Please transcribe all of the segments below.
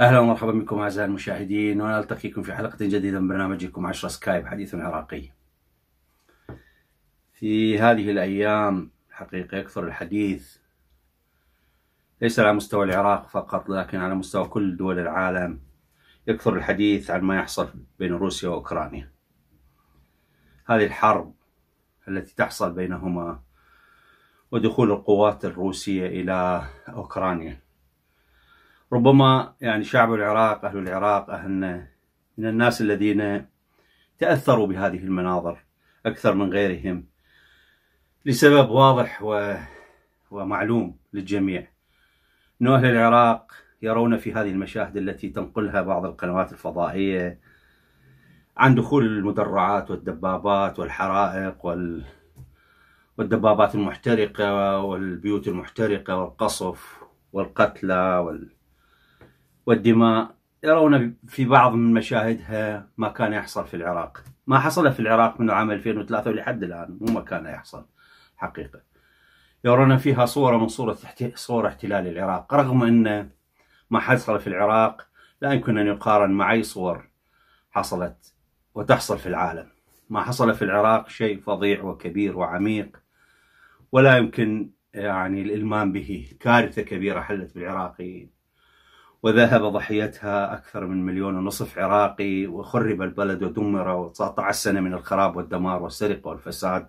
اهلا ومرحبا بكم اعزائي المشاهدين ونلتقيكم في حلقه جديده من برنامجكم 10 سكايب حديث عراقي. في هذه الايام حقيقه يكثر الحديث ليس على مستوى العراق فقط لكن على مستوى كل دول العالم يكثر الحديث عن ما يحصل بين روسيا واوكرانيا. هذه الحرب التي تحصل بينهما ودخول القوات الروسيه الى اوكرانيا ربما يعني شعب العراق أهل العراق أهلنا من الناس الذين تأثروا بهذه المناظر أكثر من غيرهم لسبب واضح و... ومعلوم للجميع أن أهل العراق يرون في هذه المشاهد التي تنقلها بعض القنوات الفضائية عن دخول المدرعات والدبابات والحرائق وال... والدبابات المحترقة والبيوت المحترقة والقصف والقتلى وال... والدماء يرون في بعض من مشاهدها ما كان يحصل في العراق ما حصل في العراق من عام 2003 ولحد الآن مو ما كان يحصل حقيقة يرون فيها صورة من صورة صورة احتلال العراق رغم أن ما حصل في العراق لا يمكن أن يقارن مع أي صور حصلت وتحصل في العالم ما حصل في العراق شيء فظيع وكبير وعميق ولا يمكن يعني الإلمام به كارثة كبيرة حلت بالعراقيين وذهب ضحيتها أكثر من مليون ونصف عراقي وخرب البلد ودمر و19 سنة من الخراب والدمار والسرقة والفساد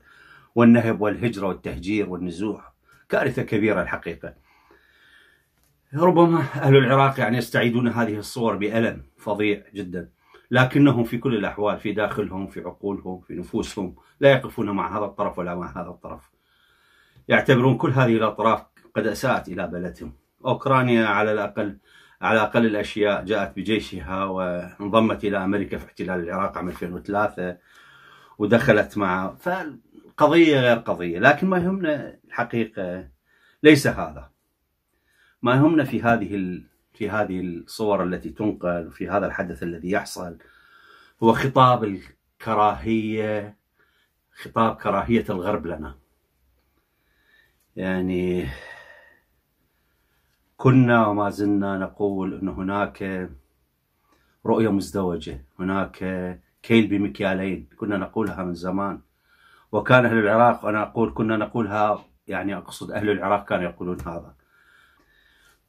والنهب والهجرة والتهجير والنزوح كارثة كبيرة الحقيقة ربما أهل العراق يعني يستعيدون هذه الصور بألم فظيع جدا لكنهم في كل الأحوال في داخلهم في عقولهم في نفوسهم لا يقفون مع هذا الطرف ولا مع هذا الطرف يعتبرون كل هذه الأطراف قد أساءت إلى بلدهم أوكرانيا على الأقل على أقل الأشياء جاءت بجيشها وانضمت إلى أمريكا في احتلال العراق عام 2003 ودخلت مع فالقضية غير قضية لكن ما يهمنا الحقيقة ليس هذا ما يهمنا في هذه في هذه الصور التي تنقل وفي هذا الحدث الذي يحصل هو خطاب الكراهية خطاب كراهية الغرب لنا يعني كنا وما زلنا نقول أن هناك رؤية مزدوجة هناك كيل بمكيالين كنا نقولها من زمان وكان أهل العراق أنا أقول كنا نقولها يعني أقصد أهل العراق كانوا يقولون هذا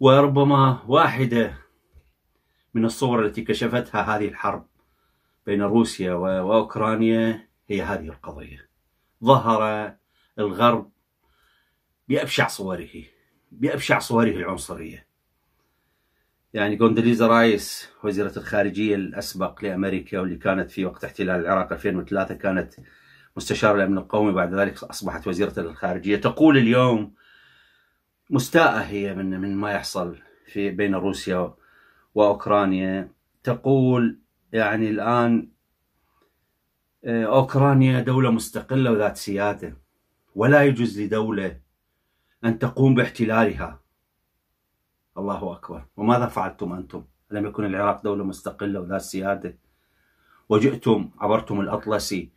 وربما واحدة من الصور التي كشفتها هذه الحرب بين روسيا وأوكرانيا هي هذه القضية ظهر الغرب بأبشع صوره بأبشع صوره العنصرية يعني جوندليزا رايس وزيرة الخارجية الأسبق لأمريكا واللي كانت في وقت احتلال العراق 2003 كانت مستشارة الأمن القومي بعد ذلك أصبحت وزيرة الخارجية تقول اليوم مستاءة هي من من ما يحصل في بين روسيا وأوكرانيا تقول يعني الآن آه، أوكرانيا دولة مستقلة وذات سيادة ولا يجوز لدولة أن تقوم باحتلالها الله أكبر وماذا فعلتم أنتم؟ لم يكن العراق دولة مستقلة ولا سيادة وجئتم عبرتم الأطلسي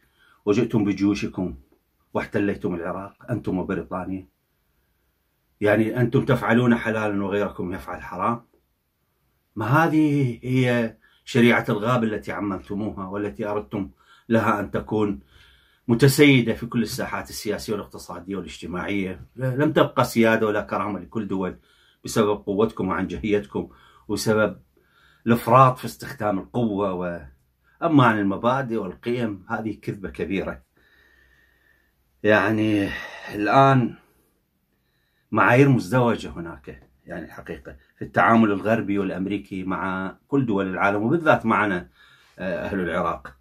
وجئتم بجيوشكم واحتليتم العراق أنتم وبريطانيا يعني أنتم تفعلون حلالا وغيركم يفعل حرام ما هذه هي شريعة الغاب التي عممتموها والتي أردتم لها أن تكون متسيدة في كل الساحات السياسية والاقتصادية والاجتماعية لم تبقى سيادة ولا كرامة لكل دول بسبب قوتكم وعنجهيتكم وسبب الافراط في استخدام القوة و... أما عن المبادئ والقيم هذه كذبة كبيرة يعني الآن معايير مزدوجة هناك يعني الحقيقة في التعامل الغربي والأمريكي مع كل دول العالم وبالذات معنا آه، أهل العراق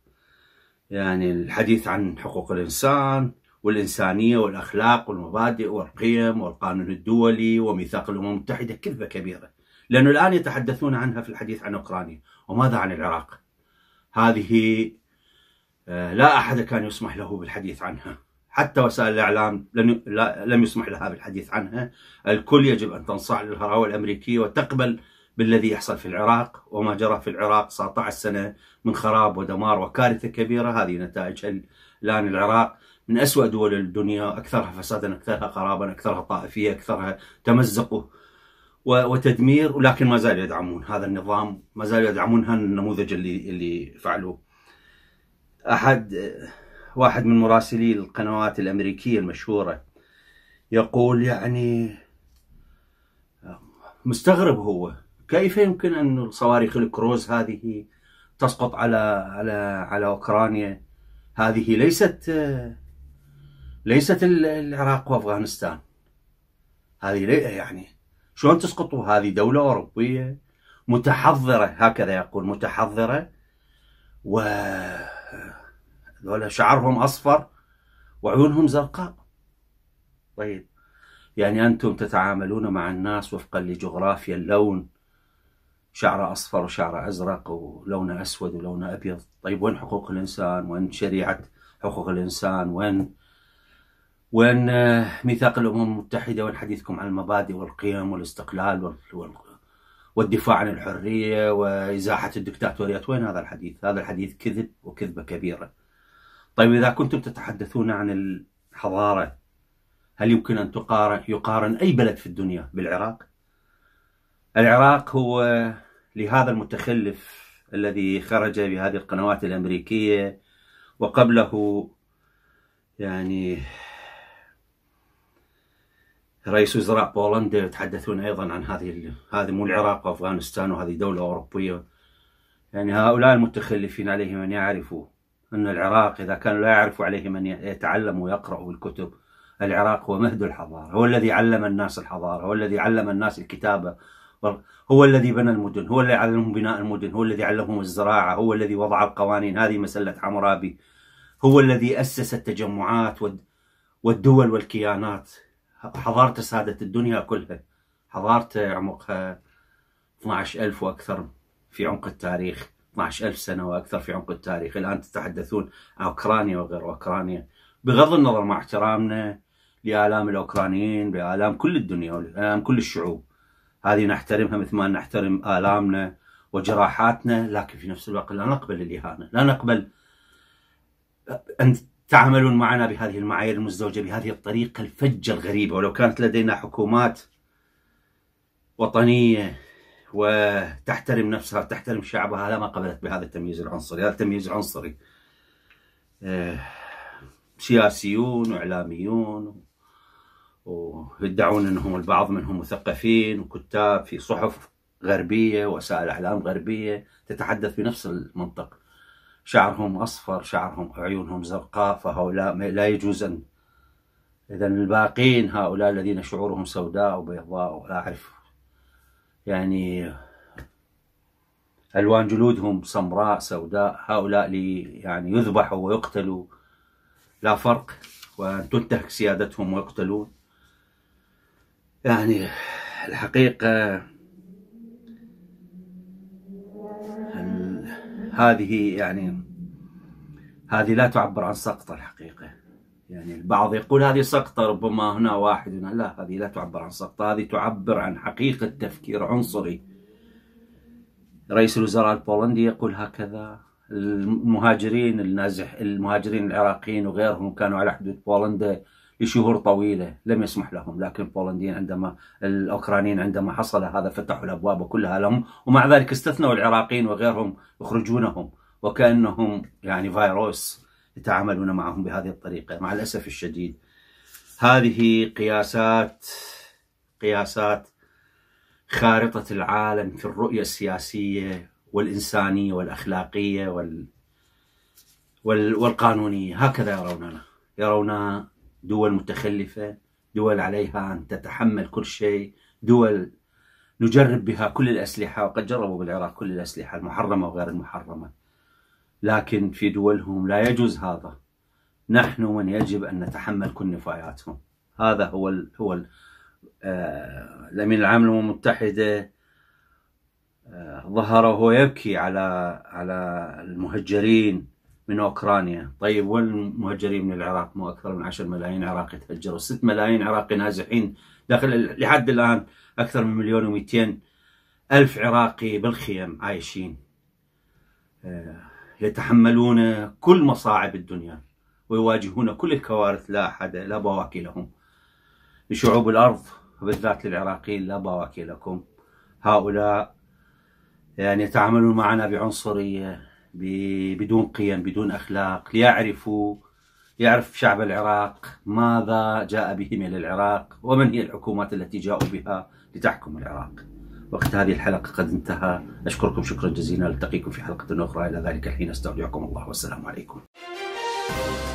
يعني الحديث عن حقوق الإنسان والإنسانية والأخلاق والمبادئ والقيم والقانون الدولي وميثاق الأمم المتحدة كذبة كبيرة لأنه الآن يتحدثون عنها في الحديث عن أوكرانيا وماذا عن العراق هذه آه، لا أحد كان يسمح له بالحديث عنها حتى وسائل الإعلام لم يسمح لها بالحديث عنها الكل يجب أن تنصاع للهراوة الأمريكية وتقبل بالذي يحصل في العراق وما جرى في العراق 19 سنة من خراب ودمار وكارثة كبيرة هذه نتائج الآن العراق من أسوأ دول الدنيا أكثرها فسادا أكثرها خرابا أكثرها طائفية أكثرها تمزق وتدمير ولكن ما زالوا يدعمون هذا النظام ما زالوا يدعمون هذا النموذج اللي اللي فعلوه أحد واحد من مراسلي القنوات الأمريكية المشهورة يقول يعني مستغرب هو كيف يمكن أن صواريخ الكروز هذه تسقط على على على أوكرانيا هذه ليست ليست العراق وأفغانستان هذه يعني شلون تسقطوا هذه دولة أوروبية متحضرة هكذا يقول متحضرة و شعرهم أصفر وعيونهم زرقاء طيب يعني أنتم تتعاملون مع الناس وفقا لجغرافيا اللون شعره أصفر وشعره أزرق ولونه أسود ولونه أبيض طيب وين حقوق الإنسان وين شريعة حقوق الإنسان وين وين آه، ميثاق الأمم المتحدة وين حديثكم عن المبادئ والقيم والاستقلال والدفاع عن الحرية وإزاحة الدكتاتوريات وين هذا الحديث هذا الحديث كذب وكذبة كبيرة طيب إذا كنتم تتحدثون عن الحضارة هل يمكن أن تقارن يقارن أي بلد في الدنيا بالعراق؟ العراق هو لهذا المتخلف الذي خرج بهذه القنوات الأمريكية وقبله يعني رئيس وزراء بولندا يتحدثون أيضا عن هذه هذه مو العراق وأفغانستان وهذه دولة أوروبية يعني هؤلاء المتخلفين عليهم أن يعرفوا أن العراق إذا كانوا لا يعرفوا عليهم أن يتعلموا ويقرأوا الكتب العراق هو مهد الحضارة هو الذي علم الناس الحضارة هو الذي علم الناس الكتابة أكبر هو الذي بنى المدن هو اللي علمهم بناء المدن هو الذي علمهم الزراعة هو الذي وضع القوانين هذه مسلة حمورابي هو الذي أسس التجمعات والدول والكيانات حضارته سادت الدنيا كلها حضارته عمقها 12000 وأكثر في عمق التاريخ 12000 سنة وأكثر في عمق التاريخ الآن تتحدثون عن أوكرانيا وغير أوكرانيا بغض النظر مع احترامنا لآلام الأوكرانيين بآلام كل الدنيا وآلام كل الشعوب هذه نحترمها مثل ما نحترم آلامنا وجراحاتنا لكن في نفس الوقت لا نقبل الإهانة لا نقبل أن تعاملون معنا بهذه المعايير المزدوجة بهذه الطريقة الفجة الغريبة ولو كانت لدينا حكومات وطنية وتحترم نفسها وتحترم شعبها لا ما قبلت بهذا التمييز العنصري هذا التمييز العنصري آه، سياسيون وإعلاميون ويدعون انهم البعض منهم مثقفين وكتاب في صحف غربيه وسائل اعلام غربيه تتحدث بنفس المنطق شعرهم اصفر شعرهم عيونهم زرقاء فهؤلاء لا يجوز ان اذا الباقين هؤلاء الذين شعورهم سوداء وبيضاء ولا اعرف يعني الوان جلودهم سمراء سوداء هؤلاء لي يعني يذبحوا ويقتلوا لا فرق وان تنتهك سيادتهم ويقتلون يعني الحقيقة هذه يعني هذه لا تعبر عن سقطة الحقيقة يعني البعض يقول هذه سقطة ربما هنا واحد هنا لا هذه لا تعبر عن سقطة هذه تعبر عن حقيقة تفكير عنصري رئيس الوزراء البولندي يقول هكذا المهاجرين النازح المهاجرين العراقيين وغيرهم كانوا على حدود بولندا لشهور طويلة لم يسمح لهم لكن البولنديين عندما الأوكرانيين عندما حصل هذا فتحوا الأبواب كلها لهم ومع ذلك استثنوا العراقيين وغيرهم يخرجونهم وكأنهم يعني فيروس يتعاملون معهم بهذه الطريقة مع الأسف الشديد هذه قياسات قياسات خارطة العالم في الرؤية السياسية والإنسانية والأخلاقية وال والقانونية هكذا يروننا يرون دول متخلفة دول عليها أن تتحمل كل شيء دول نجرب بها كل الأسلحة وقد جربوا بالعراق كل الأسلحة المحرمة وغير المحرمة لكن في دولهم لا يجوز هذا نحن من يجب أن نتحمل كل نفاياتهم هذا هو الـ هو الـ آه الأمين العام للأمم المتحدة آه ظهر وهو يبكي على على المهجرين من اوكرانيا طيب وين المهجرين من العراق مو اكثر من 10 ملايين عراقي تهجروا 6 ملايين عراقي نازحين داخل لحد الان اكثر من مليون و200 الف عراقي بالخيم عايشين آه، يتحملون كل مصاعب الدنيا ويواجهون كل الكوارث لا احد لا بواكي لهم لشعوب الارض وبالذات للعراقيين لا بواكي لكم هؤلاء يعني يتعاملون معنا بعنصريه بدون قيم بدون أخلاق ليعرفوا يعرف شعب العراق ماذا جاء بهم إلى العراق ومن هي الحكومات التي جاءوا بها لتحكم العراق وقت هذه الحلقة قد انتهى أشكركم شكرا جزيلا ألتقيكم في حلقة أخرى إلى ذلك الحين أستودعكم الله والسلام عليكم